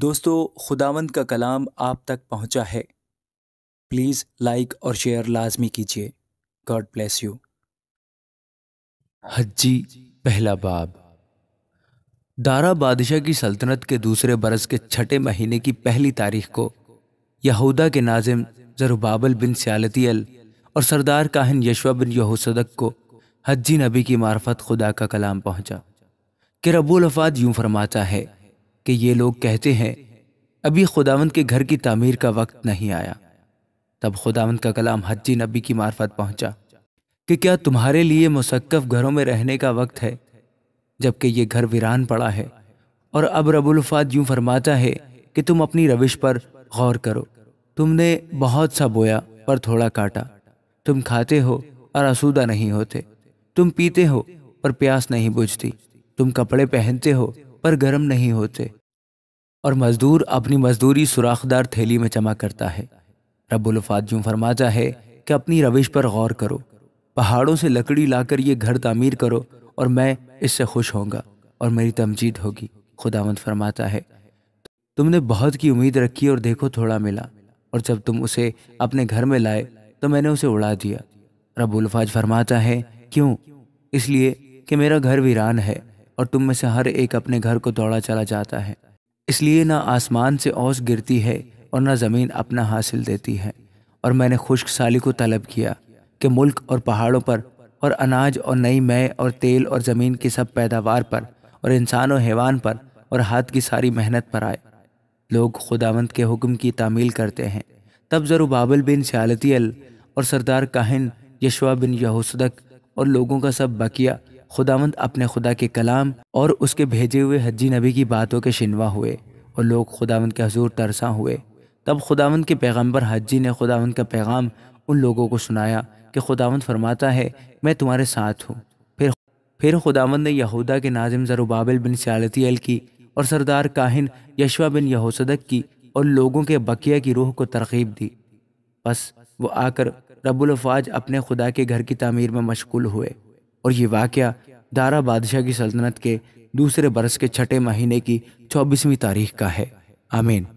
दोस्तों खुदावंद का कलाम आप तक पहुंचा है प्लीज़ लाइक और शेयर लाजमी कीजिए गॉड ब्लेस यू हज्जी पहला बाब दारा बादशाह की सल्तनत के दूसरे बरस के छठे महीने की पहली तारीख को यहूदा के नाजिम जरुबाबल बिन सियालतील और सरदार काहन यशवा बिन यहोसदक को हज्जी नबी की मार्फत खुदा का कलाम पहुंचा कि रबुल अफाद यूं फरमाता है कि ये लोग कहते हैं अभी खुदावंद के घर की तामीर का वक्त नहीं आया तब खुदावंद का कलाम हज्जी नबी की मार्फत पहुंचा कि क्या तुम्हारे लिए मुसक्फ घरों में रहने का वक्त है जबकि ये घर वीरान पड़ा है और अब रबुल्फात यूं फरमाता है कि तुम अपनी रविश पर गौर करो तुमने बहुत सा बोया पर थोड़ा काटा तुम खाते हो और आसूदा नहीं होते तुम पीते हो पर प्यास नहीं बुझती तुम कपड़े पहनते हो पर गर्म नहीं होते और मजदूर अपनी मजदूरी सुराखदार थैली में जमा करता है रबुल्फात यूं फरमाता है कि अपनी रविश पर गौर करो पहाड़ों से लकड़ी लाकर ये घर तामीर करो और मैं इससे खुश होऊंगा और मेरी तमजीद होगी खुदावंद फरमाता है तुमने बहुत की उम्मीद रखी और देखो थोड़ा मिला और जब तुम उसे अपने घर में लाए तो मैंने उसे उड़ा दिया रबुल्फाज फरमाता है क्यों इसलिए कि मेरा घर वीरान है और तुम में से हर एक अपने घर को दौड़ा चला जाता है इसलिए ना आसमान से औस गिरती है और ना ज़मीन अपना हासिल देती है और मैंने खुश्क साली को तलब किया कि मुल्क और पहाड़ों पर और अनाज और नई मैं और तेल और ज़मीन की सब पैदावार पर और इंसान और हैवान पर और हाथ की सारी मेहनत पर आए लोग खुदावंत के हुक्म की तामील करते हैं तब बाबल बिन सियालतील और सरदार काहिन यशवा बिन यहोसदक और लोगों का सब बकिया खुदावंद अपने खुदा के कलाम और उसके भेजे हुए हज्जी नबी की बातों के शिनवा हुए और लोग खुदावंद के हजूर तरसा हुए तब खुदावंद के पैगंबर हज्जी ने खुदावंद का पैगाम उन लोगों को सुनाया कि खुदावंद फरमाता है मैं तुम्हारे साथ हूँ फिर फिर खुदावंद ने यहूदा के नाजिम जरूबाबिल बिन अल की और सरदार काहिन यशवा बिन यहोसदक की और लोगों के बकिया की रूह को तरकीब दी बस वो आकर रबुलफाज अपने खुदा के घर की तमीर में मशगूल हुए और ये वाक्य दारा बादशाह की सल्तनत के दूसरे बरस के छठे महीने की चौबीसवीं तारीख का है आमीन